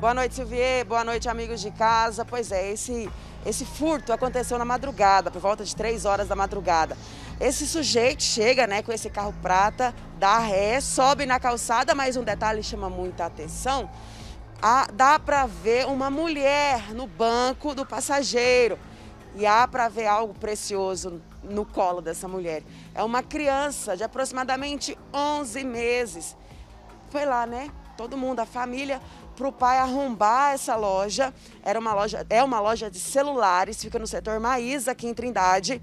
Boa noite, Silvier. Boa noite, amigos de casa. Pois é, esse, esse furto aconteceu na madrugada, por volta de 3 horas da madrugada. Esse sujeito chega né, com esse carro prata, dá ré, sobe na calçada, mas um detalhe chama muita atenção. Ah, dá para ver uma mulher no banco do passageiro e há para ver algo precioso no colo dessa mulher. É uma criança de aproximadamente 11 meses foi lá, né? Todo mundo, a família, para o pai arrombar essa loja. Era uma loja, é uma loja de celulares, fica no setor Maísa, aqui em Trindade.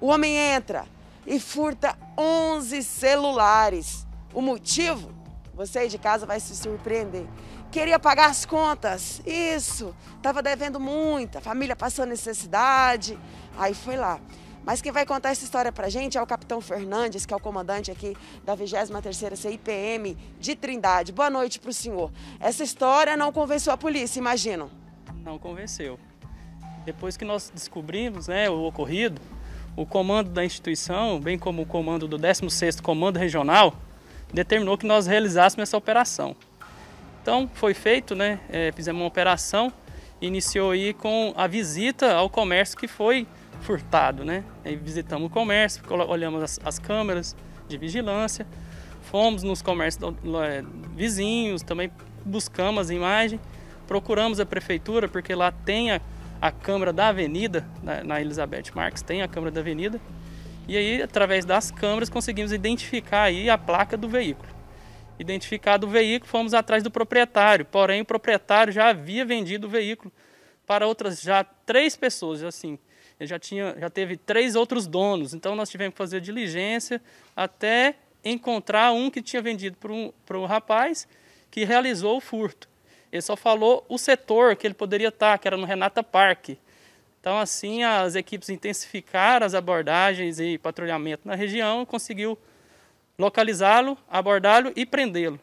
O homem entra e furta 11 celulares. O motivo? Você aí de casa vai se surpreender. Queria pagar as contas. Isso. Tava devendo muito, a família passando necessidade. Aí foi lá. Mas quem vai contar essa história para a gente é o Capitão Fernandes, que é o comandante aqui da 23ª CIPM de Trindade. Boa noite para o senhor. Essa história não convenceu a polícia, imagino. Não convenceu. Depois que nós descobrimos né, o ocorrido, o comando da instituição, bem como o comando do 16º Comando Regional, determinou que nós realizássemos essa operação. Então foi feito, né? É, fizemos uma operação, iniciou aí com a visita ao comércio que foi furtado, né? Aí visitamos o comércio, olhamos as, as câmeras de vigilância, fomos nos comércios é, vizinhos, também buscamos as imagens, procuramos a prefeitura, porque lá tem a, a câmara da avenida, na, na Elizabeth Marques tem a câmara da avenida, e aí através das câmeras conseguimos identificar aí a placa do veículo. Identificado o veículo, fomos atrás do proprietário, porém o proprietário já havia vendido o veículo para outras já três pessoas, assim, já, tinha, já teve três outros donos, então nós tivemos que fazer diligência até encontrar um que tinha vendido para um, para rapaz que realizou o furto. Ele só falou o setor que ele poderia estar, que era no Renata Park Então, assim, as equipes intensificaram as abordagens e patrulhamento na região, conseguiu localizá-lo, abordá-lo e prendê-lo.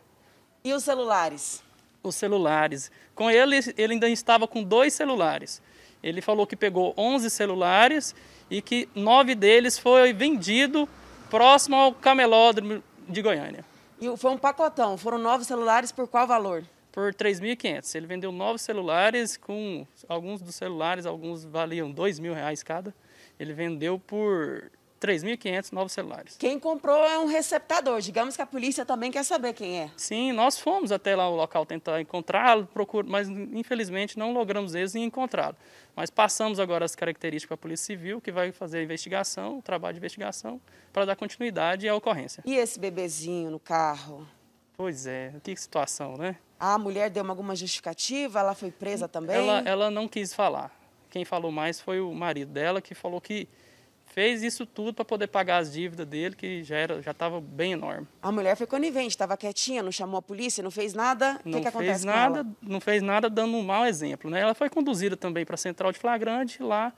E os celulares? Os celulares. Com ele, ele ainda estava com dois celulares. Ele falou que pegou 11 celulares e que nove deles foi vendido próximo ao camelódromo de Goiânia. E foi um pacotão, foram nove celulares por qual valor? Por 3.500. Ele vendeu nove celulares, com alguns dos celulares, alguns valiam dois mil reais cada. Ele vendeu por 3.500 novos celulares. Quem comprou é um receptador. Digamos que a polícia também quer saber quem é. Sim, nós fomos até lá o local tentar encontrá-lo, mas infelizmente não logramos eles em encontrá-lo. Mas passamos agora as características para a Polícia Civil, que vai fazer a investigação, o trabalho de investigação, para dar continuidade à ocorrência. E esse bebezinho no carro? Pois é, que situação, né? A mulher deu alguma justificativa? Ela foi presa também? Ela, ela não quis falar. Quem falou mais foi o marido dela, que falou que fez isso tudo para poder pagar as dívidas dele, que já era, já estava bem enorme. A mulher foi conivente, estava quietinha, não chamou a polícia, não fez nada. Não o que, que acontece nada, Não fez nada dando um mau exemplo. Né? Ela foi conduzida também para a central de flagrante, lá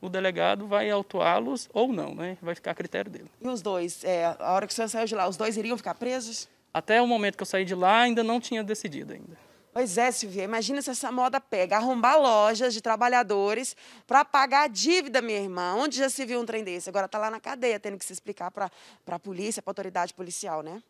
o delegado vai autuá-los ou não, né? vai ficar a critério dele. E os dois, é, a hora que o senhor saiu de lá, os dois iriam ficar presos? Até o momento que eu saí de lá, ainda não tinha decidido ainda. Pois é, Silvia, imagina se essa moda pega, arrombar lojas de trabalhadores para pagar a dívida, minha irmã. Onde já se viu um trem desse? Agora tá lá na cadeia tendo que se explicar para a polícia, para autoridade policial, né?